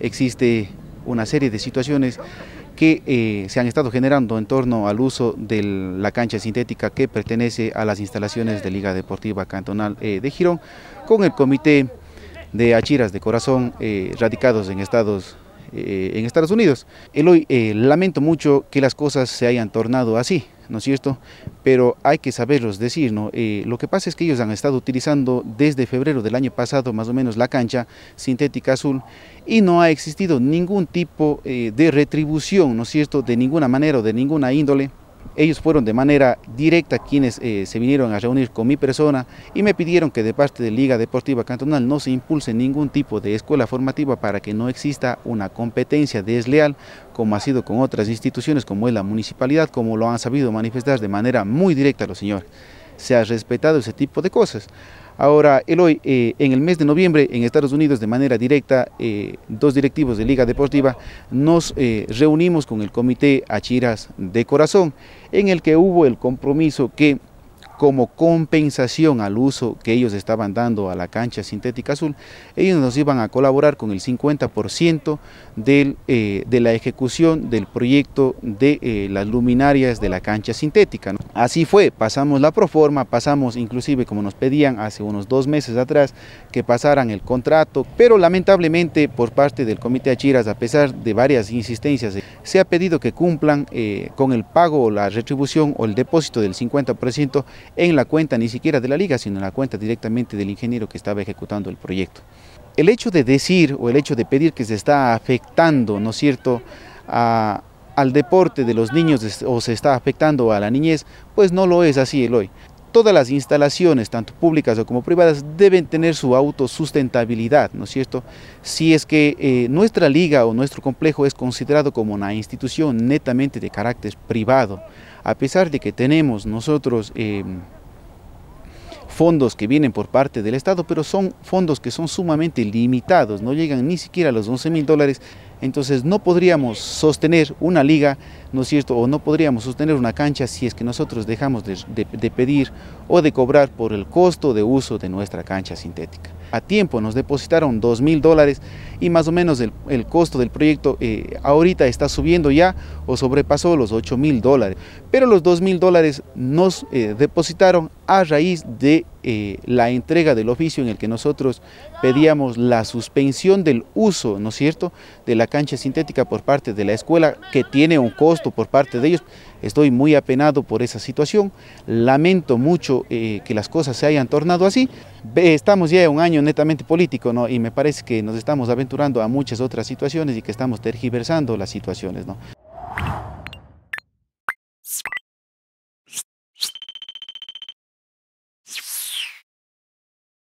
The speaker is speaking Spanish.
existe una serie de situaciones que eh, se han estado generando en torno al uso de la cancha sintética que pertenece a las instalaciones de Liga Deportiva Cantonal eh, de Girón con el comité de Achiras de Corazón eh, radicados en Estados, en Estados Unidos. El hoy lamento mucho que las cosas se hayan tornado así. ¿no es cierto? Pero hay que saberlos decir, ¿no? Eh, lo que pasa es que ellos han estado utilizando desde febrero del año pasado más o menos la cancha sintética azul y no ha existido ningún tipo eh, de retribución, ¿no es cierto?, de ninguna manera o de ninguna índole ellos fueron de manera directa quienes eh, se vinieron a reunir con mi persona y me pidieron que de parte de Liga Deportiva Cantonal no se impulse ningún tipo de escuela formativa para que no exista una competencia desleal como ha sido con otras instituciones como es la municipalidad, como lo han sabido manifestar de manera muy directa los señores se ha respetado ese tipo de cosas. Ahora, el hoy, eh, en el mes de noviembre, en Estados Unidos, de manera directa, eh, dos directivos de Liga Deportiva nos eh, reunimos con el Comité Achiras de Corazón, en el que hubo el compromiso que como compensación al uso que ellos estaban dando a la cancha sintética azul, ellos nos iban a colaborar con el 50% eh, de la ejecución del proyecto de eh, las luminarias de la cancha sintética. Así fue, pasamos la proforma, pasamos inclusive como nos pedían hace unos dos meses atrás que pasaran el contrato, pero lamentablemente por parte del Comité Achiras, a pesar de varias insistencias, se ha pedido que cumplan eh, con el pago o la retribución o el depósito del 50%, en la cuenta ni siquiera de la liga, sino en la cuenta directamente del ingeniero que estaba ejecutando el proyecto. El hecho de decir o el hecho de pedir que se está afectando, ¿no es cierto?, al deporte de los niños o se está afectando a la niñez, pues no lo es así el hoy todas las instalaciones, tanto públicas como privadas, deben tener su autosustentabilidad, ¿no es cierto? Si es que eh, nuestra liga o nuestro complejo es considerado como una institución netamente de carácter privado, a pesar de que tenemos nosotros... Eh, fondos que vienen por parte del Estado, pero son fondos que son sumamente limitados, no llegan ni siquiera a los 11 mil dólares entonces no podríamos sostener una liga, ¿no es cierto? O no podríamos sostener una cancha si es que nosotros dejamos de, pedir o de cobrar por el costo de uso de nuestra cancha sintética. A tiempo nos depositaron 2 mil dólares y más o menos el, costo del proyecto eh, ahorita está subiendo ya o sobrepasó los 8 mil dólares. Pero los 2 mil dólares nos eh, depositaron a raíz de eh, la entrega del oficio en el que nosotros pedíamos la suspensión del uso, ¿no es cierto?, de la cancha sintética por parte de la escuela, que tiene un costo por parte de ellos. Estoy muy apenado por esa situación, lamento mucho eh, que las cosas se hayan tornado así. Estamos ya en un año netamente político, ¿no? Y me parece que nos estamos aventurando a muchas otras situaciones y que estamos tergiversando las situaciones, ¿no?